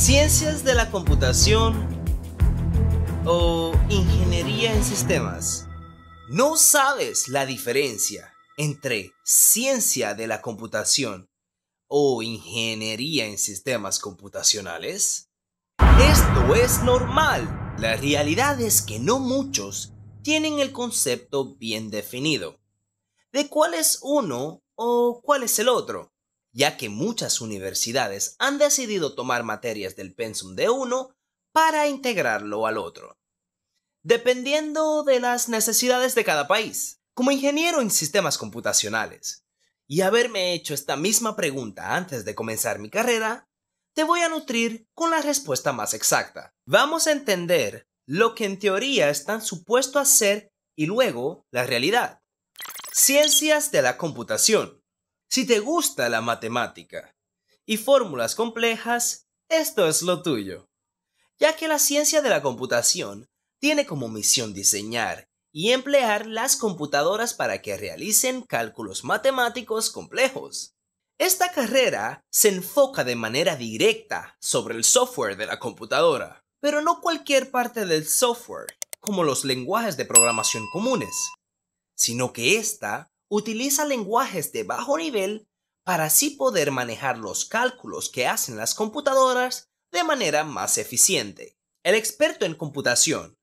ciencias de la computación o ingeniería en sistemas. No sabes la diferencia entre ciencia de la computación o ingeniería en sistemas computacionales. Esto es normal. La realidad es que no muchos tienen el concepto bien definido de cuál es uno o cuál es el otro ya que muchas universidades han decidido tomar materias del pensum de uno para integrarlo al otro, dependiendo de las necesidades de cada país. Como ingeniero en sistemas computacionales, y haberme hecho esta misma pregunta antes de comenzar mi carrera, te voy a nutrir con la respuesta más exacta. Vamos a entender lo que en teoría están supuesto a ser y luego la realidad. Ciencias de la computación. Si te gusta la matemática y fórmulas complejas, esto es lo tuyo, ya que la ciencia de la computación tiene como misión diseñar y emplear las computadoras para que realicen cálculos matemáticos complejos. Esta carrera se enfoca de manera directa sobre el software de la computadora, pero no cualquier parte del software, como los lenguajes de programación comunes, sino que esta utiliza lenguajes de bajo nivel para así poder manejar los cálculos que hacen las computadoras de manera más eficiente. El experto en computación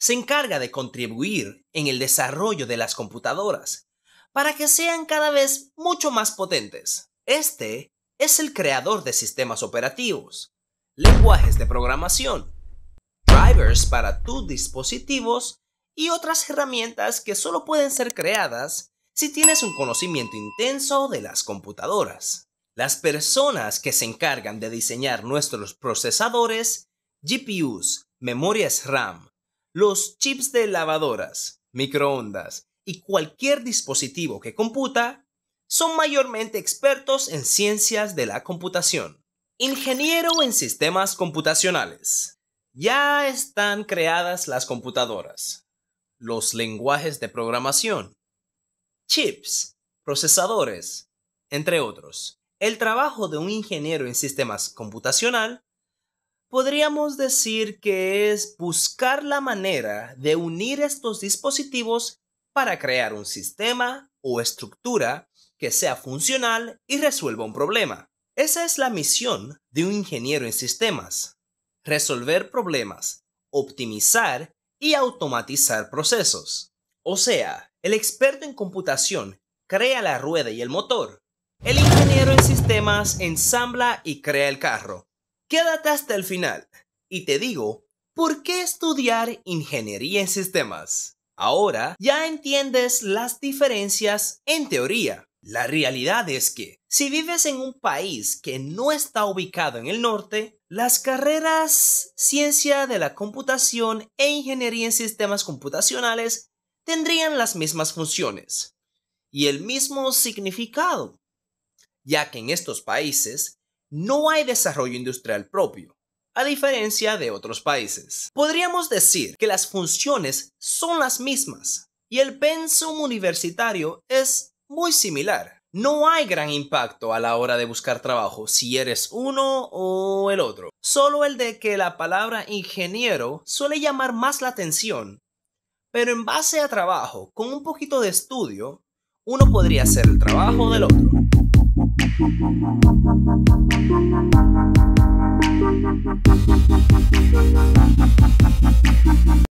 se encarga de contribuir en el desarrollo de las computadoras para que sean cada vez mucho más potentes. Este es el creador de sistemas operativos, lenguajes de programación, drivers para tus dispositivos y otras herramientas que solo pueden ser creadas si tienes un conocimiento intenso de las computadoras. Las personas que se encargan de diseñar nuestros procesadores, GPUs, memorias RAM, los chips de lavadoras, microondas y cualquier dispositivo que computa, son mayormente expertos en ciencias de la computación. Ingeniero en sistemas computacionales. Ya están creadas las computadoras, los lenguajes de programación, chips, procesadores, entre otros. El trabajo de un ingeniero en sistemas computacional podríamos decir que es buscar la manera de unir estos dispositivos para crear un sistema o estructura que sea funcional y resuelva un problema. Esa es la misión de un ingeniero en sistemas. Resolver problemas, optimizar y automatizar procesos. O sea, el experto en computación crea la rueda y el motor. El ingeniero en sistemas ensambla y crea el carro. Quédate hasta el final y te digo por qué estudiar ingeniería en sistemas. Ahora ya entiendes las diferencias en teoría. La realidad es que si vives en un país que no está ubicado en el norte, las carreras ciencia de la computación e ingeniería en sistemas computacionales tendrían las mismas funciones y el mismo significado, ya que en estos países no hay desarrollo industrial propio, a diferencia de otros países. Podríamos decir que las funciones son las mismas y el pensum universitario es muy similar. No hay gran impacto a la hora de buscar trabajo si eres uno o el otro, solo el de que la palabra ingeniero suele llamar más la atención pero en base a trabajo, con un poquito de estudio, uno podría hacer el trabajo del otro.